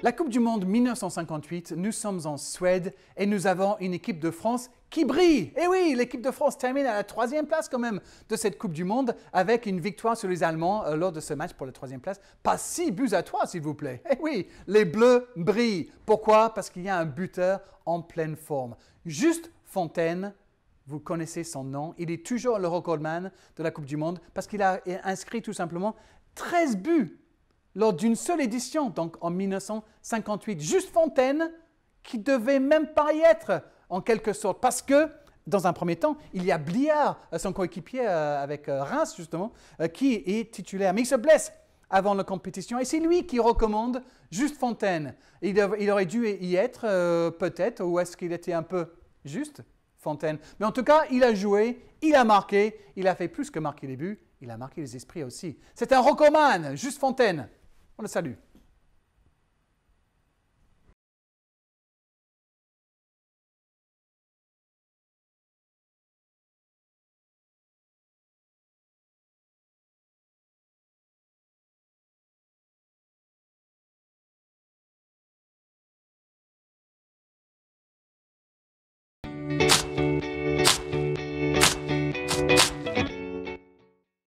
La Coupe du Monde 1958, nous sommes en Suède et nous avons une équipe de France qui brille. Et eh oui, l'équipe de France termine à la troisième place quand même de cette Coupe du Monde avec une victoire sur les Allemands euh, lors de ce match pour la troisième place. Pas six buts à trois, s'il vous plaît. Et eh oui, les Bleus brillent. Pourquoi Parce qu'il y a un buteur en pleine forme. Juste Fontaine, vous connaissez son nom. Il est toujours le recordman de la Coupe du Monde parce qu'il a inscrit tout simplement 13 buts lors d'une seule édition, donc en 1958, juste Fontaine, qui devait même pas y être, en quelque sorte, parce que, dans un premier temps, il y a Bliard, euh, son coéquipier euh, avec euh, Reims, justement, qui est titulaire, mais il se blesse avant la compétition. Et c'est lui qui recommande Juste Fontaine. Il, aurait dû y être, peut-être, ou est-ce qu'il était un peu juste, Fontaine Mais en tout cas, il a joué, il a marqué, il a fait plus que marquer les buts, il a marqué les esprits aussi. C'est un recommande, Juste Fontaine. On le salue.